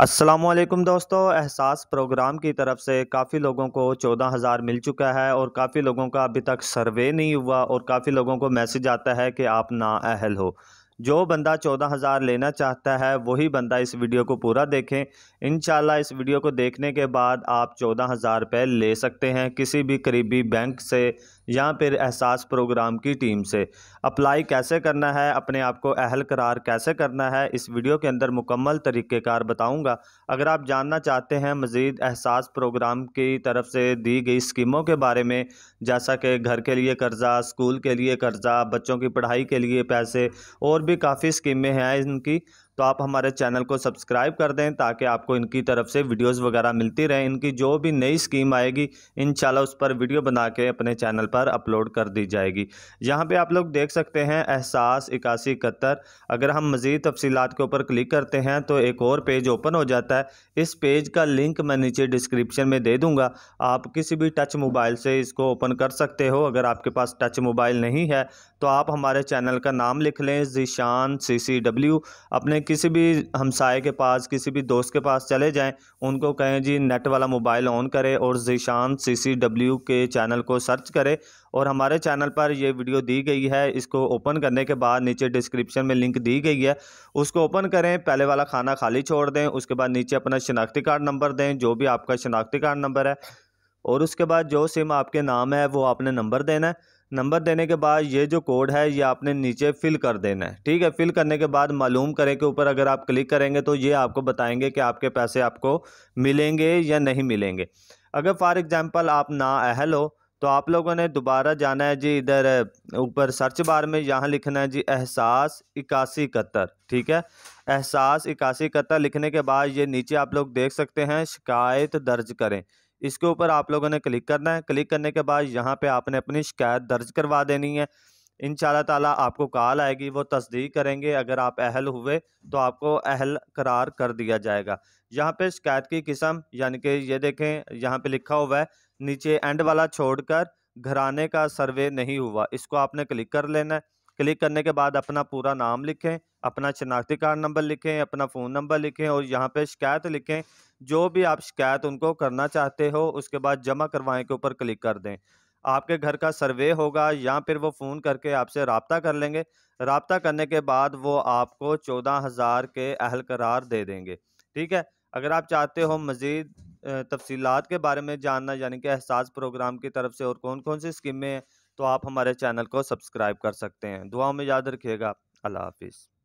असलम दोस्तों एहसास प्रोग्राम की तरफ से काफ़ी लोगों को चौदह हज़ार मिल चुका है और काफ़ी लोगों का अभी तक सर्वे नहीं हुआ और काफ़ी लोगों को मैसेज आता है कि आप नाअहल हो जो बंदा चौदह हज़ार लेना चाहता है वही बंदा इस वीडियो को पूरा देखें इन इस वीडियो को देखने के बाद आप चौदह हज़ार रुपये ले सकते हैं किसी भी करीबी बैंक से या फिर एहसास प्रोग्राम की टीम से अप्लाई कैसे करना है अपने आप को अहल करार कैसे करना है इस वीडियो के अंदर मुकम्मल तरीक़ेकार बताऊंगा अगर आप जानना चाहते हैं मज़ीद एहसास प्रोग्राम की तरफ से दी गई स्कीमों के बारे में जैसा कि घर के लिए कर्ज़ा स्कूल के लिए कर्ज़ा बच्चों की पढ़ाई के लिए पैसे और भी काफ़ी स्कीमें हैं इनकी तो आप हमारे चैनल को सब्सक्राइब कर दें ताकि आपको इनकी तरफ से वीडियोस वगैरह मिलती रहें इनकी जो भी नई स्कीम आएगी इन उस पर वीडियो बना के अपने चैनल पर अपलोड कर दी जाएगी यहाँ पे आप लोग देख सकते हैं एहसास इक्यासी इकहत्तर अगर हम मज़ीद तफसीत के ऊपर क्लिक करते हैं तो एक और पेज ओपन हो जाता है इस पेज का लिंक मैं नीचे डिस्क्रिप्शन में दे दूँगा आप किसी भी टच मोबाइल से इसको ओपन कर सकते हो अगर आपके पास टच मोबाइल नहीं है तो आप हमारे चैनल का नाम लिख लें जीशान सी अपने किसी भी हमसाए के पास किसी भी दोस्त के पास चले जाएं उनको कहें जी नेट वाला मोबाइल ऑन करें और जीशान सीसीडब्ल्यू के चैनल को सर्च करें और हमारे चैनल पर ये वीडियो दी गई है इसको ओपन करने के बाद नीचे डिस्क्रिप्शन में लिंक दी गई है उसको ओपन करें पहले वाला खाना खाली छोड़ दें उसके बाद नीचे अपना शनाख्ती कार्ड नंबर दें जो भी आपका शनाख्ती कार्ड नंबर है और उसके बाद जो सिम आपके नाम है वो आपने नंबर देना है नंबर देने के बाद ये जो कोड है ये आपने नीचे फिल कर देना है ठीक है फिल करने के बाद मालूम करें के ऊपर अगर आप क्लिक करेंगे तो ये आपको बताएंगे कि आपके पैसे आपको मिलेंगे या नहीं मिलेंगे अगर फॉर एग्ज़ाम्पल आप ना अहल हो तो आप लोगों ने दोबारा जाना है जी इधर ऊपर सर्च बार में यहाँ लिखना है जी एहसास इक्यासी इकहत्तर ठीक है एहसास इक्यासी इकहत्तर लिखने के बाद ये नीचे आप लोग देख सकते हैं शिकायत दर्ज करें इसके ऊपर आप लोगों ने क्लिक करना है क्लिक करने के बाद यहाँ पे आपने अपनी शिकायत दर्ज करवा देनी है इन ताला आपको कॉल आएगी वो तस्दीक करेंगे अगर आप अहल हुए तो आपको अहल करार कर दिया जाएगा यहाँ पे शिकायत की किस्म यानी कि ये देखें यहाँ पे लिखा हुआ है नीचे एंड वाला छोड़कर घराने का सर्वे नहीं हुआ इसको आपने क्लिक कर लेना है क्लिक करने के बाद अपना पूरा नाम लिखें अपना शनाख्ती कार्ड नंबर लिखें अपना फ़ोन नंबर लिखें और यहाँ पे शिकायत लिखें जो भी आप शिकायत उनको करना चाहते हो उसके बाद जमा करवाएं के ऊपर क्लिक कर दें आपके घर का सर्वे होगा या फिर वो फ़ोन करके आपसे रबता कर लेंगे रबता करने के बाद वो आपको चौदह हज़ार के अहल करार दे देंगे ठीक है अगर आप चाहते हो मज़ीद तफसीत के बारे में जानना यानी कि एहसास प्रोग्राम की तरफ से और कौन कौन सी स्कीमें हैं तो आप हमारे चैनल को सब्सक्राइब कर सकते हैं दुआ में याद रखिएगा अल्लाह हाफिज़